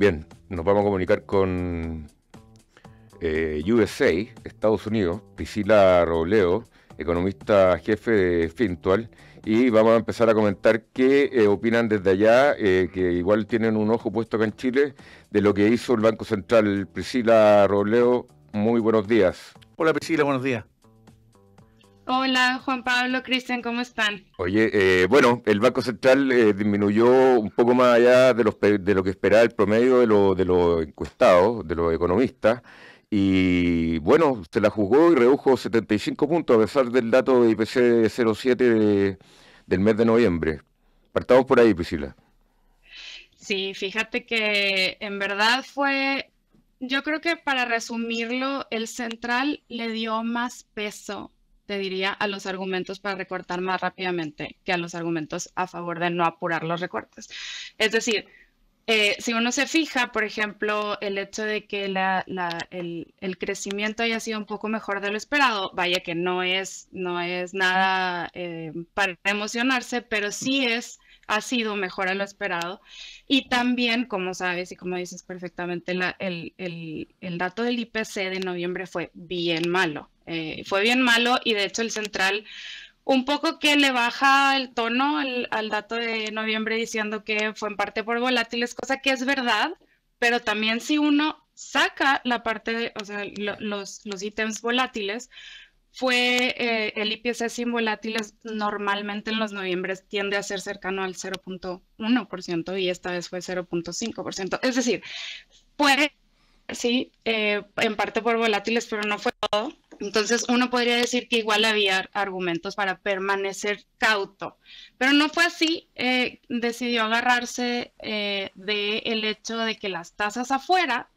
Bien, nos vamos a comunicar con eh, USA, Estados Unidos, Priscila Robleo, economista jefe de Fintual, y vamos a empezar a comentar qué eh, opinan desde allá, eh, que igual tienen un ojo puesto acá en Chile, de lo que hizo el Banco Central. Priscila Robleo, muy buenos días. Hola Priscila, buenos días. Hola Juan Pablo, Cristian, ¿cómo están? Oye, eh, bueno, el Banco Central eh, disminuyó un poco más allá de, los, de lo que esperaba el promedio de los de encuestados, de los economistas, y bueno, se la jugó y redujo 75 puntos a pesar del dato de IPC 07 del mes de noviembre. Partamos por ahí, Priscila. Sí, fíjate que en verdad fue, yo creo que para resumirlo, el central le dio más peso te diría a los argumentos para recortar más rápidamente que a los argumentos a favor de no apurar los recortes. Es decir, eh, si uno se fija, por ejemplo, el hecho de que el, el, crecimiento haya sido un poco mejor de lo esperado, vaya que no es, no es nada eh, para emocionarse, pero sí es ha sido mejor a lo esperado. Y también, como sabes y como dices perfectamente, el, dato del IPC de noviembre fue bien malo. Eh, fue bien malo y de hecho el central un poco que le baja el tono al, dato de noviembre diciendo que fue en parte por volátiles, cosa que es verdad, pero también si uno saca la parte de, o sea, los, los ítems volátiles, fue eh, el IPC sin volátiles normalmente en los noviembres tiende a ser cercano al 0.1% y esta vez fue 0.5%. Es decir, puede, sí, eh, en parte por volátiles, pero no fue todo. Entonces uno podría decir que igual había argumentos para permanecer cauto, pero no fue así. Eh, decidió agarrarse del el hecho de que las tasas afuera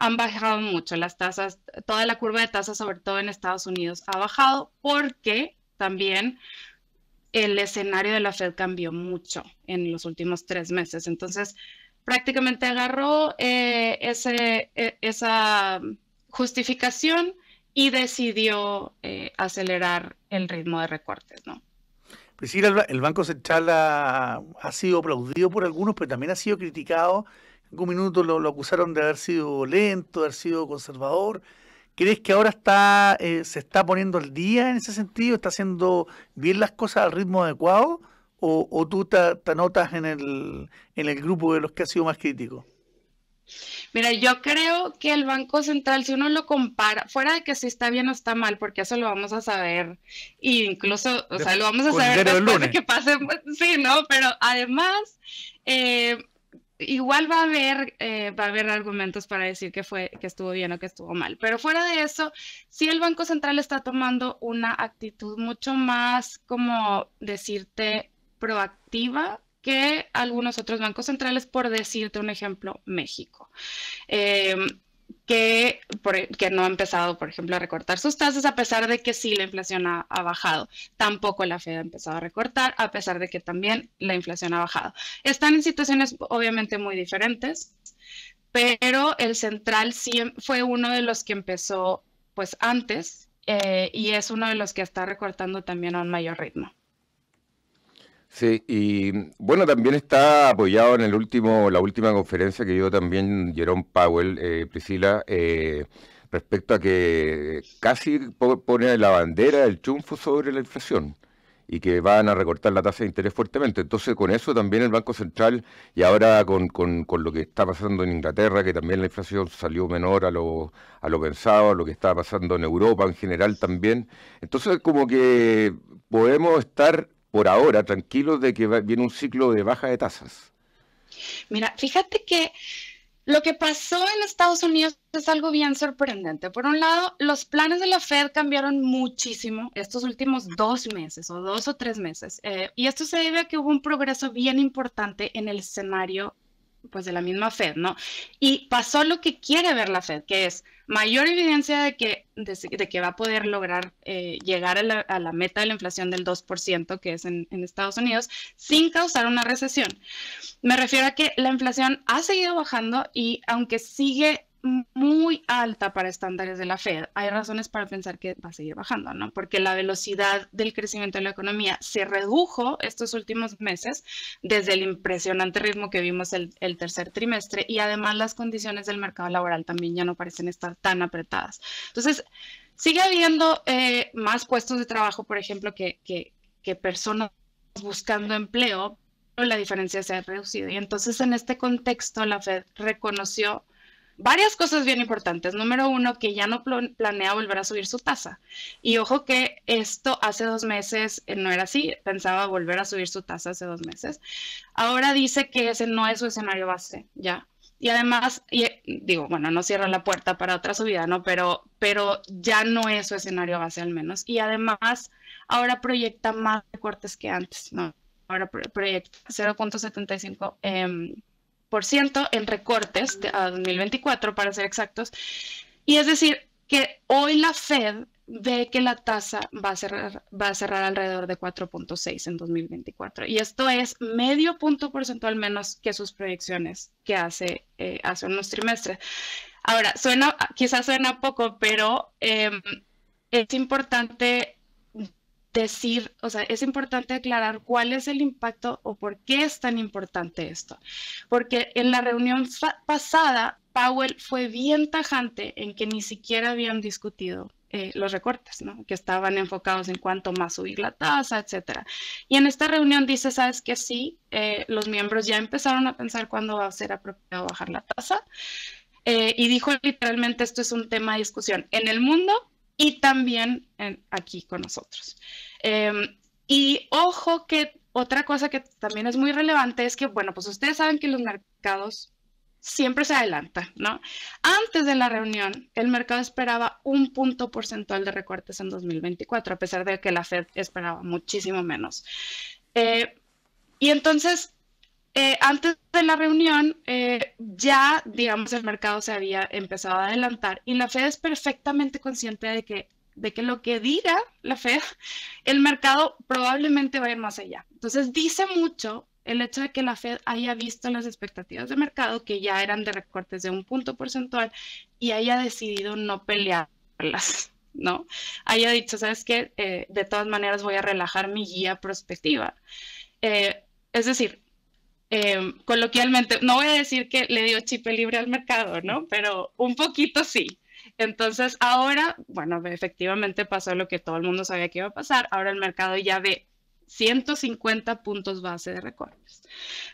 han bajado mucho las tasas, toda la curva de tasas, sobre todo en Estados Unidos, ha bajado porque también el escenario de la Fed cambió mucho en los últimos tres meses. Entonces, prácticamente agarró eh, ese, e, esa justificación y decidió eh, acelerar el ritmo de recortes, ¿no? Priscila, el Banco Central ha sido aplaudido por algunos, pero también ha sido criticado un minuto lo, acusaron de haber sido lento, de haber sido conservador. ¿Crees que ahora está eh, se está poniendo al día en ese sentido? ¿Está haciendo bien las cosas al ritmo adecuado? ¿O, tú te, te, notas en el, en el grupo de los que ha sido más crítico? Mira, yo creo que el Banco Central, si uno lo compara, fuera de que si está bien o está mal, porque eso lo vamos a saber, incluso, o sea, lo vamos a saber después de que pase, pues, sí, ¿no? Pero además, eh, igual va a haber, eh, va a haber argumentos para decir que fue, que estuvo bien o que estuvo mal. Pero fuera de eso, si el Banco Central está tomando una actitud mucho más, como decirte, proactiva que algunos otros bancos centrales, por decirte un ejemplo, México. Eh, e, que, no ha empezado, por ejemplo, a recortar sus tasas, a pesar de que sí la inflación ha, bajado. Tampoco la Fed ha empezado a recortar, a pesar de que también la inflación ha bajado. Están en situaciones obviamente muy diferentes, pero el central sí fue uno de los que empezó pues antes eh, y es uno de los que está recortando también a un mayor ritmo. Sí, y bueno, también está apoyado en el último, la última conferencia que dio también Jerome Powell, eh, Priscila, eh, respecto a que casi pone la bandera del triunfo sobre la inflación y que van a recortar la tasa de interés fuertemente. Entonces, con eso también el Banco Central, y ahora con, con, con lo que está pasando en Inglaterra, que también la inflación salió menor a lo, a lo pensado, lo que está pasando en Europa en general también. Entonces, como que podemos estar por ahora tranquilos de que viene un ciclo de baja de tasas? Mira, fíjate que lo que pasó en Estados Unidos es algo bien sorprendente. Por un lado, los planes de la Fed cambiaron muchísimo estos últimos dos meses o dos o tres meses. Eh, y esto se debe a que hubo un progreso bien importante en el escenario pues de la misma Fed, ¿no? Y pasó lo que quiere ver la Fed, que es mayor evidencia de que, de, que va a poder lograr eh, llegar a la, meta de la inflación del 2%, que es en, Estados Unidos, sin causar una recesión. Me refiero a que la inflación ha seguido bajando y aunque sigue muy alta para estándares de la Fed, hay razones para pensar que va a seguir bajando, ¿no? Porque la velocidad del crecimiento de la economía se redujo estos últimos meses desde el impresionante ritmo que vimos el, tercer trimestre y además las condiciones del mercado laboral también ya no parecen estar tan apretadas. Entonces, sigue habiendo eh, más puestos de trabajo, por ejemplo, que, personas buscando empleo, pero la diferencia se ha reducido. Y entonces en este contexto la Fed reconoció varias cosas bien importantes. Número uno, que ya no planea volver a subir su tasa. Y ojo que esto hace dos meses eh, no era así, pensaba volver a subir su tasa hace dos meses. Ahora dice que ese no es su escenario base, ya. Y además, eh, digo, bueno, no cierra la puerta para otra subida, ¿no? Pero, pero ya no es su escenario base al menos. Y además, ahora proyecta más recortes que antes, ¿no? Ahora proyecta 0.75 en recortes de, a 2024, para ser exactos. Y es decir, que hoy la Fed ve que la tasa va a cerrar, va a cerrar alrededor de 4.6 en 2024. Y esto es medio punto porcentual menos que sus proyecciones que hace eh, hace unos trimestres. Ahora, suena, quizás suena poco, pero em, es importante decir, o sea, es importante aclarar cuál es el impacto o por qué es tan importante esto. Porque en la reunión pasada, Powell fue bien tajante en que ni siquiera habían discutido eh, los recortes, que estaban enfocados en cuánto más subir la tasa, etcétera. Y en esta reunión dice, sabes que sí, eh, los miembros ya empezaron a pensar cuándo va a ser apropiado bajar la tasa. Eh, y dijo literalmente, esto es un tema de discusión en el mundo y también aquí con nosotros. Em, y ojo que otra cosa que también es muy relevante es que, bueno, pues ustedes saben que los mercados siempre se adelantan, ¿no? Antes de la reunión, el mercado esperaba un punto porcentual de recortes en 2024, a pesar de que la Fed esperaba muchísimo menos. Eh, y entonces, eh, antes de la reunión, eh, ya, digamos, el mercado se había empezado a adelantar y la Fed es perfectamente consciente de que, de que lo que diga la Fed, el mercado probablemente va a ir más allá. Entonces, dice mucho el hecho de que la Fed haya visto las expectativas de mercado, que ya eran de recortes de un punto porcentual, y haya decidido no pelearlas. ¿no? Haya dicho, ¿sabes qué? Eh, de todas maneras voy a relajar mi guía prospectiva. es decir, Em, coloquialmente, no voy a decir que le dio chipe libre al mercado, ¿no? Pero un poquito sí. Entonces ahora, bueno, efectivamente pasó lo que todo el mundo sabía que iba a pasar. Ahora el mercado ya ve 150 puntos base de recortes.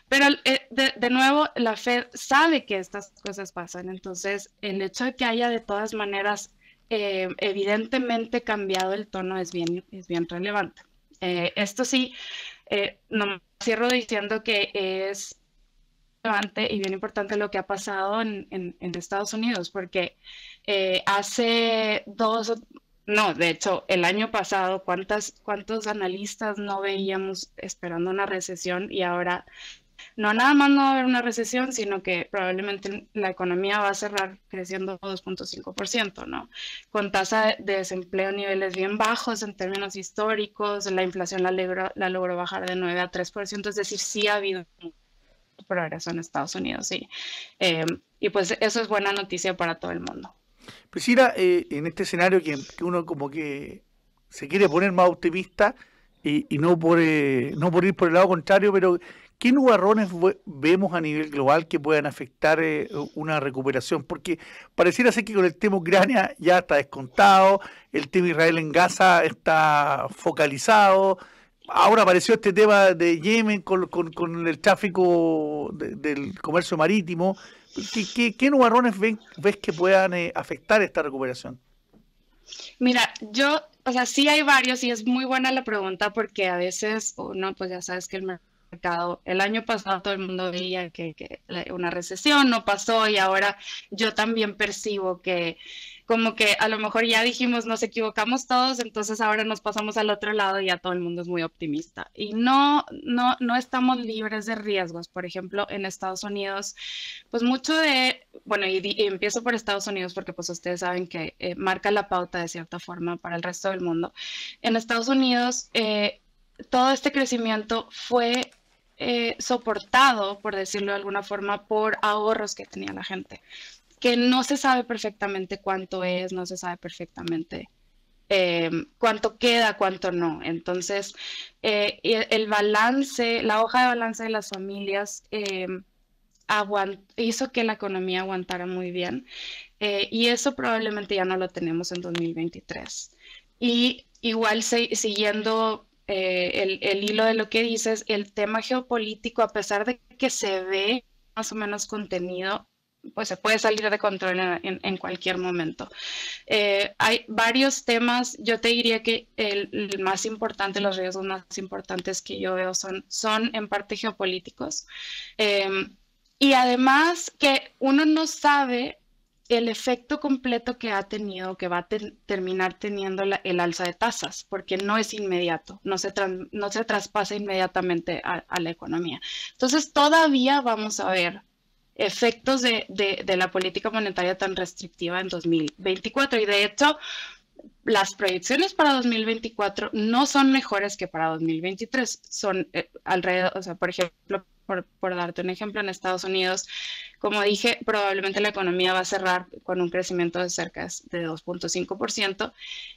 Pero eh, de, nuevo, la Fed sabe que estas cosas pasan. Entonces, el hecho de que haya de todas maneras em, evidentemente cambiado el tono es bien, es bien relevante. Eh, esto sí, eh, no cierro diciendo que es relevante y bien importante lo que ha pasado en, Estados Unidos, porque eh, hace dos, no, de hecho, el año pasado, ¿cuántas, ¿cuántos analistas no veíamos esperando una recesión y ahora no nada más no va a haber una recesión, sino que probablemente la economía va a cerrar creciendo 2.5%, ¿no? Con tasa de desempleo niveles bien bajos en términos históricos, la inflación la logró, bajar de 9 a 3%, es decir, sí ha habido progreso en Estados Unidos, sí. Em, y pues eso es buena noticia para todo el mundo. mira, pues eh, en este escenario que, uno como que se quiere poner más optimista y, no, por, eh, no por ir por el lado contrario, pero ¿Qué nubarrones vemos a nivel global que puedan afectar eh, una recuperación? Porque pareciera ser que con el tema Ucrania ya está descontado, el tema Israel en Gaza está focalizado, ahora apareció este tema de Yemen con, el tráfico del comercio marítimo. ¿Qué, nubarrones ves que puedan eh, afectar esta recuperación? Mira, yo, o sea, sí hay varios y es muy buena la pregunta porque a veces, o no, pues ya sabes que el el año pasado todo el mundo veía que, una recesión no pasó y ahora yo también percibo que como que a lo mejor ya dijimos nos equivocamos todos, entonces ahora nos pasamos al otro lado y ya todo el mundo es muy optimista. Y no, no, no estamos libres de riesgos. Por ejemplo, en Estados Unidos, pues mucho de, bueno, y, empiezo por Estados Unidos porque pues ustedes saben que eh, marca la pauta de cierta forma para el resto del mundo. En Estados Unidos, eh, todo este crecimiento fue eh, soportado, por decirlo de alguna forma, por ahorros que tenía la gente, que no se sabe perfectamente cuánto es, no se sabe perfectamente eh, cuánto queda, cuánto no. Entonces, eh, el balance, la hoja de balance de las familias hizo que la economía aguantara muy bien y eso probablemente ya no lo tenemos en 2023. Y igual siguiendo eh, el, hilo de lo que dices, el tema geopolítico, a pesar de que se ve más o menos contenido, pues se puede salir de control en, cualquier momento. Eh, hay varios temas, yo te diría que el, más importante, los riesgos más importantes que yo veo son, son en parte geopolíticos. Eh, y además que uno no sabe el efecto completo que ha tenido, que va a terminar teniendo el alza de tasas, porque no es inmediato, no se, no se traspasa inmediatamente a, la economía. Entonces, todavía vamos a ver efectos de, la política monetaria tan restrictiva en 2024 y de hecho las proyecciones para 2024 no son mejores que para 2023, son eh, alrededor, o sea, por ejemplo, por, darte un ejemplo, en Estados Unidos, como dije, probablemente la economía va a cerrar con un crecimiento de cerca de 2.5%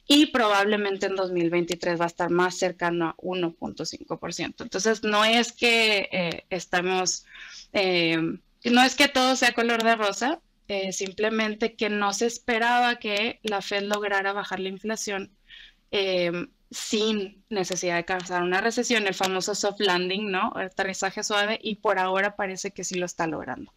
y probablemente en 2023 va a estar más cercano a 1.5%. Entonces, no es que eh, estamos, eh, no es que todo sea color de rosa, eh, simplemente que no se esperaba que la Fed lograra bajar la inflación sin necesidad de causar una recesión, el famoso soft landing, ¿no? Aterrizaje suave, y por ahora parece que sí lo está logrando.